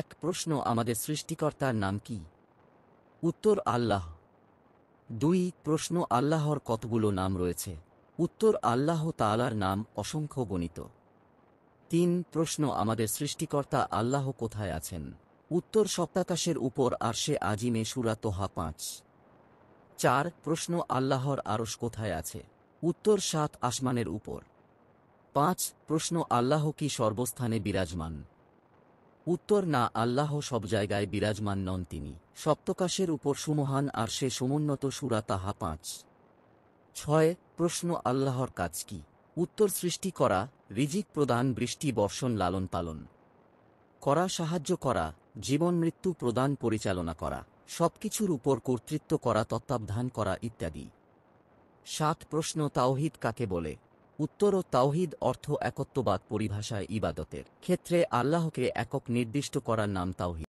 এক প্রশ্ন আমাদের সৃষ্টিকর্তার নাম কি উত্তর আল্লাহ দুই প্রশ্ন আল্লাহর কতগুলো নাম রয়েছে উত্তর আল্লাহ তালার নাম অসংখ্য গণিত তিন প্রশ্ন আমাদের সৃষ্টিকর্তা আল্লাহ কোথায় আছেন উত্তর সপ্তাকাশের উপর আরশে আজিমে সুরা তোহা পাঁচ চার প্রশ্ন আল্লাহর আরস কোথায় আছে উত্তর সাত আসমানের উপর পাঁচ প্রশ্ন আল্লাহ কি সর্বস্থানে বিরাজমান উত্তর না আল্লাহ সব জায়গায় বিরাজমান নন তিনি সপ্তকাশের উপর সুমহান আর সে সমুন্নত সুরা তাহা পাঁচ ছয় প্রশ্ন আল্লাহর কাজ কি উত্তর সৃষ্টি করা রিজিক প্রদান বৃষ্টি বর্ষণ লালন পালন করা সাহায্য করা জীবন মৃত্যু প্রদান পরিচালনা করা সবকিছুর উপর কর্তৃত্ব করা তত্ত্বাবধান করা ইত্যাদি সাত প্রশ্ন তাওহিদ কাকে বলে উত্তর ও তাওহিদ অর্থ একত্ববাদ পরিভাষায় ইবাদতের ক্ষেত্রে আল্লাহকে একক নির্দিষ্ট করার নাম তাওহিদ